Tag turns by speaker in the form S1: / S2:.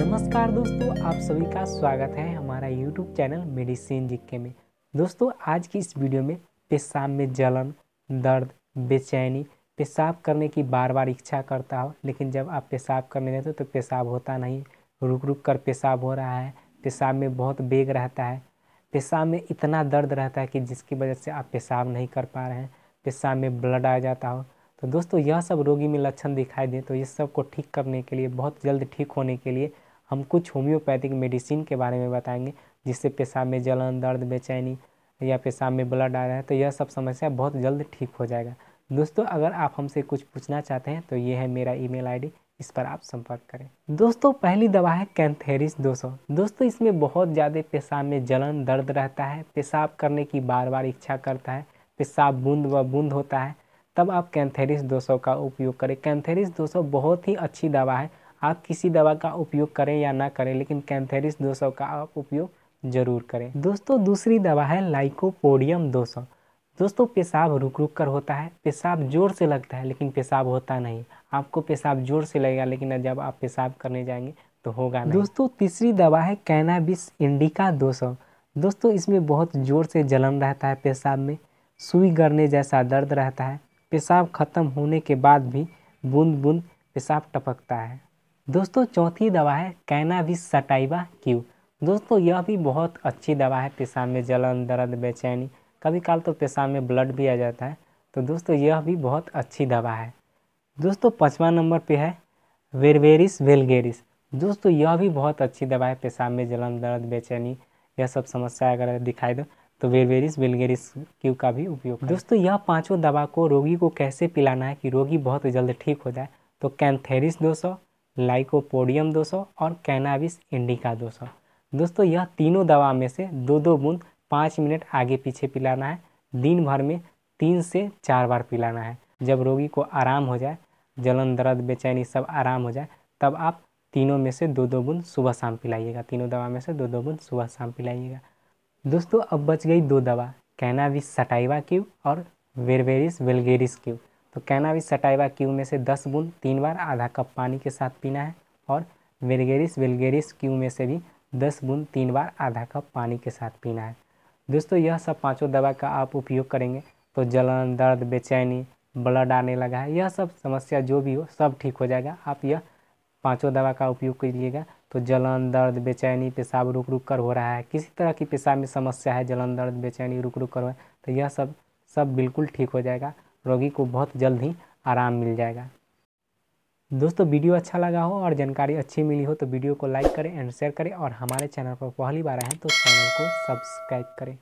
S1: नमस्कार दोस्तों आप सभी का स्वागत है हमारा YouTube चैनल मेडिसिन जिक्के में दोस्तों आज की इस वीडियो में पेशाब में जलन दर्द बेचैनी पेशाब करने की बार बार इच्छा करता हो लेकिन जब आप पेशाब करने जाते हो तो पेशाब होता नहीं रुक रुक कर पेशाब हो रहा है पेशाब में बहुत बेग रहता है पेशाब में इतना दर्द रहता है कि जिसकी वजह से आप पेशाब नहीं कर पा रहे हैं पेशाब में ब्लड आ जाता हो तो दोस्तों यह सब रोगी में लक्षण दिखाई दे तो इस सब को ठीक करने के लिए बहुत जल्द ठीक होने के लिए हम कुछ होम्योपैथिक मेडिसिन के बारे में बताएंगे जिससे पेशाब में जलन दर्द बेचैनी या पेशाब में ब्लड आ रहा है तो यह सब समस्या बहुत जल्द ठीक हो जाएगा दोस्तों अगर आप हमसे कुछ पूछना चाहते हैं तो ये है मेरा ईमेल आईडी इस पर आप संपर्क करें दोस्तों पहली दवा है कैंथेरिस 200 दोस्तों इसमें बहुत ज़्यादा पेशाब में जलन दर्द रहता है पेशाब करने की बार बार इच्छा करता है पेशाब बूंद व बूंद होता है तब आप कैंथेरिस 200 का उपयोग करें कैंथेरिस 200 बहुत ही अच्छी दवा है आप किसी दवा का उपयोग करें या ना करें लेकिन कैंथेरिस 200 का आप उपयोग ज़रूर करें दोस्तों दूसरी दवा है लाइकोपोडियम 200 दोस्तों पेशाब रुक रुक कर होता है पेशाब ज़ोर से लगता है लेकिन पेशाब होता नहीं आपको पेशाब ज़ोर से लगेगा लेकिन जब आप पेशाब करने जाएंगे तो होगा नहीं दोस्तों तीसरी दवा है कैनाबिस इंडिका दो दोस्तों इसमें बहुत ज़ोर से जलन रहता है पेशाब में सुई गरने जैसा दर्द रहता है पेशाब ख़त्म होने के बाद भी बूंद बूंद पेशाब टपकता है दोस्तों चौथी दवा है कैना भी सटाइवा क्यू दोस्तों यह भी बहुत अच्छी दवा है पेशाब में जलन दर्द बेचैनी कभी काल तो पेशाब में ब्लड भी आ जाता है तो दोस्तों यह भी बहुत अच्छी दवा है दोस्तों पाँचवा नंबर पे है वेरवेरिस वेलगेरिस दोस्तों यह भी बहुत अच्छी दवा है पेशाब में जलन दर्द बेचैनी यह सब समस्या अगर दिखाई दो तो वेरवेरिस वेलगेरिस क्यू का भी उपयोग दोस्तों यह पाँचों दवा को रोगी को कैसे पिलाना है कि रोगी बहुत जल्द ठीक हो जाए तो कैंथेरिस दो सौ लाइकोपोडियम 200 और कैनाविस इंडिका 200 दोस्तों यह तीनों दवा में से दो दो बूंद पाँच मिनट आगे पीछे पिलाना है दिन भर में तीन से चार बार पिलाना है जब रोगी को आराम हो जाए जलन दर्द बेचैनी सब आराम हो जाए तब आप तीनों में से दो दो बूंद सुबह शाम पिलाइएगा तीनों दवा में से दो दो बूंद सुबह शाम पिलाइएगा दोस्तों अब बच गई दो दवा कैनाविस सटाइवा क्यूब और वेरवेरिस वेलगेरिस क्यूब तो भी सटाइवा क्यू में से दस बूंद तीन बार आधा कप पानी के साथ पीना है और वेलगेरिस वेलगेरिस क्यू में से भी दस बूंद तीन बार आधा कप पानी के साथ पीना है दोस्तों यह सब पांचों दवा का आप उपयोग करेंगे तो जलन दर्द बेचैनी ब्लड आने लगा है यह सब समस्या जो भी हो सब ठीक हो जाएगा आप यह पाँचों दवा का उपयोग कीजिएगा तो जलन दर्द बेचैनी पेशाब रुक रुक कर हो रहा है किसी तरह की पेशाब में समस्या है जलन दर्द बेचैनी रुक रुक कर हो तो यह सब सब बिल्कुल ठीक हो जाएगा रोगी को बहुत जल्द ही आराम मिल जाएगा दोस्तों वीडियो अच्छा लगा हो और जानकारी अच्छी मिली हो तो वीडियो को लाइक करें एंड शेयर करें और हमारे चैनल पर पहली बार आए हैं तो चैनल को सब्सक्राइब करें